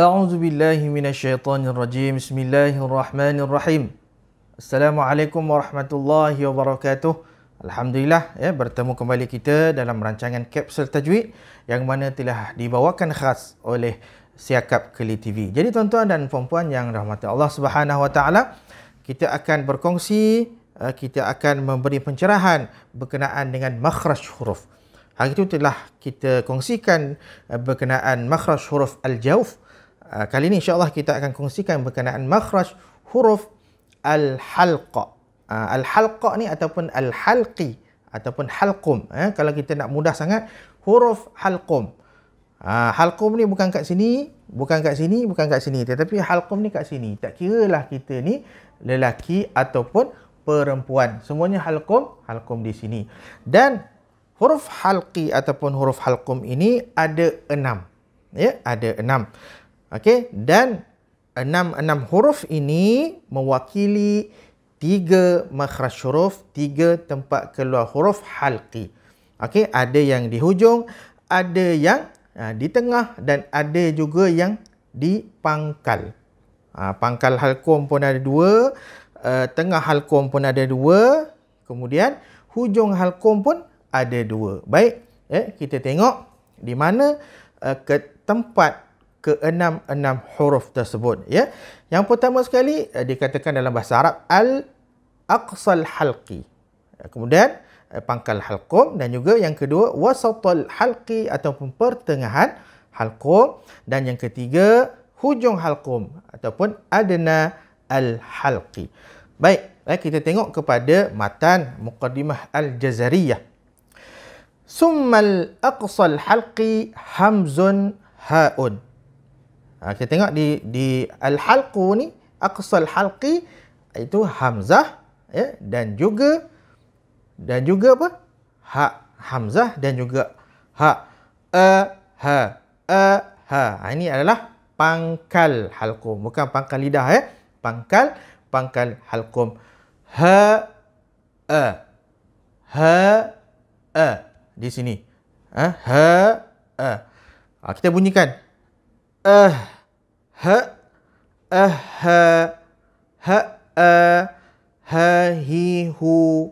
أعوذ بالله من الشيطان الرجيم بسم الله الرحمن الرحيم السلام عليكم Alhamdulillah ya bertemu kembali kita dalam rancangan kapsul tajwid yang mana telah dibawakan khas oleh Siakap Keli TV. Jadi tuan-tuan dan puan-puan yang rahmati Allah Subhanahu Wa Taala, kita akan berkongsi, eh, kita akan memberi pencerahan berkenaan dengan makhraj huruf. Hari itu telah kita kongsikan eh, berkenaan makhraj huruf al-jawf. Ah, kali ini insyaAllah kita akan kongsikan berkenaan makhraj huruf Al-Halqa. Uh, Al-Halqa ni ataupun Al-Halqi ataupun Halqum. Eh? Kalau kita nak mudah sangat, huruf Halqum. Uh, halqum ni bukan kat sini, bukan kat sini, bukan kat sini. Tetapi Halqum ni kat sini. Tak kira lah kita ni lelaki ataupun perempuan. Semuanya Halqum, Halqum di sini. Dan huruf Halqi ataupun huruf Halqum ini ada enam. Ya, ada enam. Okey, dan enam-enam huruf ini mewakili tiga makhraj huruf, tiga tempat keluar huruf halqi. Okey, ada yang di hujung, ada yang ha, di tengah dan ada juga yang di pangkal. Ha, pangkal halqum pun ada dua, uh, tengah halqum pun ada dua, kemudian hujung halqum pun ada dua. Baik, eh, kita tengok di mana uh, ke tempat keenam-enam huruf tersebut ya yang pertama sekali eh, dikatakan dalam bahasa Arab al aqsal halqi eh, kemudian eh, pangkal halqum dan juga yang kedua wasatul halqi ataupun pertengahan halqum dan yang ketiga hujung halqum ataupun adna al halqi baik kita tengok kepada matan muqaddimah al jazariyah summal aqsal halqi hamzun haun Ha, kita tengok di, di Al-Halqu ni, Aqsal Halqi, itu Hamzah ya, dan juga dan juga apa? Ha Hamzah dan juga ha e ha e ha. ha. Ini adalah pangkal halqum bukan pangkal lidah ya. Pangkal pangkal halqum ha e ha e di sini. Ha ha e. Ha, kita bunyikan Ah, ha, ah, ha, ha, e, ha, hi, hu,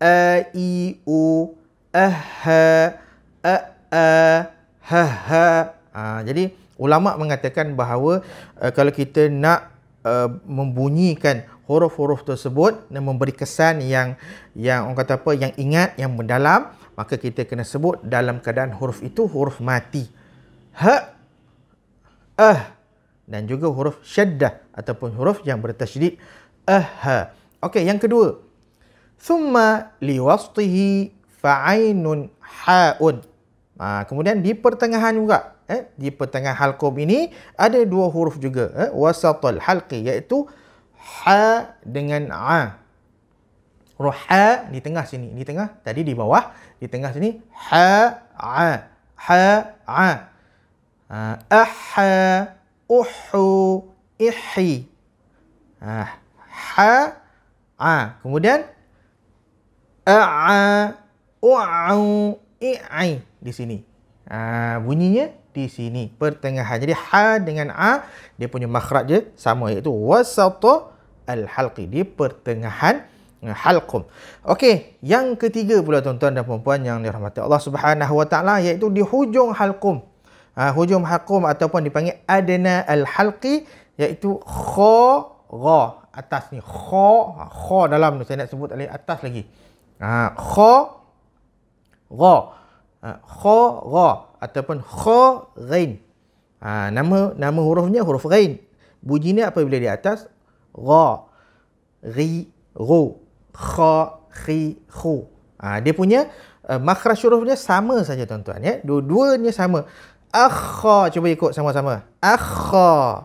e, i, u, ah, he, e, e, he, he. Ha, jadi, ulama mengatakan bahawa uh, kalau kita nak uh, membunyikan huruf-huruf tersebut dan memberi kesan yang yang orang kata apa yang ingat yang mendalam maka kita kena sebut dalam keadaan huruf itu huruf mati ha ah dan juga huruf syaddah ataupun huruf yang bertasydid aha. Eh. Okey, yang kedua. Thumma liwasthihi fa'ainun ha'un. Ha, kemudian di pertengahan juga, eh, di pertengahan halqum ini ada dua huruf juga, eh, wasatul halqi iaitu ha dengan a. Huruf ha di tengah sini, di tengah, tadi di bawah, di tengah sini ha a. Ha a. Ah, أح أح إح ha, a, kemudian أع أع إع I di sini bunyinya di sini pertengahan jadi ha dengan a dia punya makhraj je sama iaitu wasata al-halqi di pertengahan eh, halqum. Okey, yang ketiga pula tuan-tuan dan puan yang dirahmati Allah Subhanahu Wa Taala iaitu di hujung halqum ha, hujum hakum ataupun dipanggil adna al-halqi iaitu kha atas ni kha kha dalam tu saya nak sebut tak atas lagi ha kha ra ha, kha ra ataupun kha ghain ha, nama nama hurufnya huruf ghain bunyinya apabila di atas ra ri ru kha khi khu ha, dia punya uh, makhraj hurufnya sama saja tuan-tuan ya dua-duanya sama Akha. Cuba ikut sama-sama. Akha.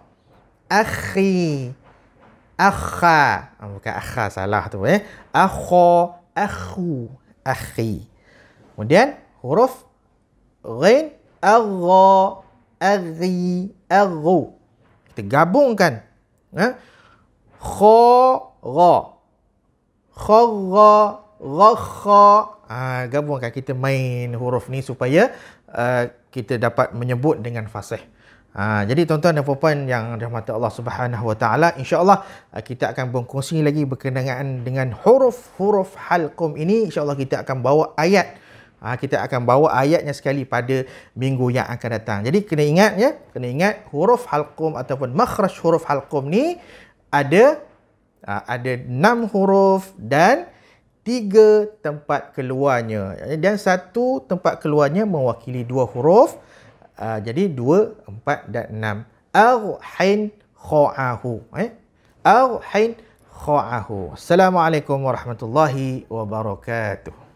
Akhi. Akha. Ah, bukan akha salah tu eh. Akha. Akhu. Akhi. Kemudian huruf. Ghin. Agha. Aghi. Aghu. Kita gabungkan. Ha? Eh. Kha. Gha. Kha. Gha. Gha. Ha, ah, gabungkan kita main huruf ni supaya Uh, kita dapat menyebut dengan fasih. Ha, jadi tuan-tuan dan puan-puan yang dirahmati Allah Subhanahu Wa Taala, insya-Allah uh, kita akan berkongsi lagi berkenaan dengan huruf-huruf halqum ini. Insya-Allah kita akan bawa ayat ha, kita akan bawa ayatnya sekali pada minggu yang akan datang. Jadi kena ingat ya, kena ingat huruf halqum ataupun makhraj huruf halqum ni ada ada enam huruf dan tiga tempat keluarnya dan satu tempat keluarnya mewakili dua huruf uh, jadi dua empat dan enam al arhin khaahu eh arhin khaahu assalamualaikum warahmatullahi wabarakatuh